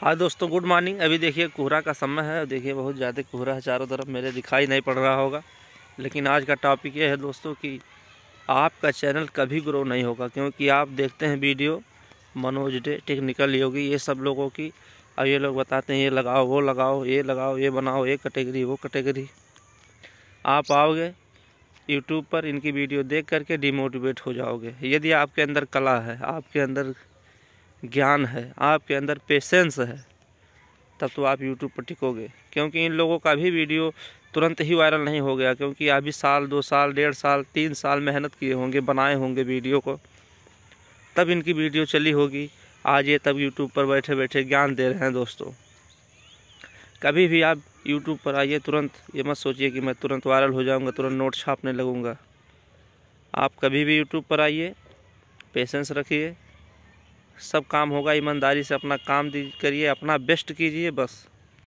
हाँ दोस्तों good morning अभी देखिए कोहरा का समय है देखिए बहुत ज़्यादा कोहरा है चारों तरफ मेरे दिखाई नहीं पड़ रहा होगा लेकिन आज का टॉपिक ये है दोस्तों कि आपका चैनल कभी ग्रो नहीं होगा क्योंकि आप देखते हैं वीडियो मनोज डे टेक्निकल योगी ये सब लोगों की अब ये लोग बताते हैं ये लगाओ वो लगाओ ये लगाओ ये बनाओ ये कैटेगरी वो कैटेगरी आप आओगे यूट्यूब पर इनकी वीडियो देख करके डिमोटिवेट हो जाओगे यदि आपके अंदर कला है आपके अंदर ज्ञान है आपके अंदर पेशेंस है तब तो आप यूट्यूब पर टिकोगे क्योंकि इन लोगों का भी वीडियो तुरंत ही वायरल नहीं हो गया क्योंकि अभी साल दो साल डेढ़ साल तीन साल मेहनत किए होंगे बनाए होंगे वीडियो को तब इनकी वीडियो चली होगी आज ये तब यूट्यूब पर बैठे बैठे ज्ञान दे रहे हैं दोस्तों कभी भी आप यूट्यूब पर आइए तुरंत ये मत सोचिए कि मैं तुरंत वायरल हो जाऊँगा तुरंत नोट छापने लगूँगा आप कभी भी यूट्यूब पर आइए पेशेंस रखिए सब काम होगा ईमानदारी से अपना काम करिए अपना बेस्ट कीजिए बस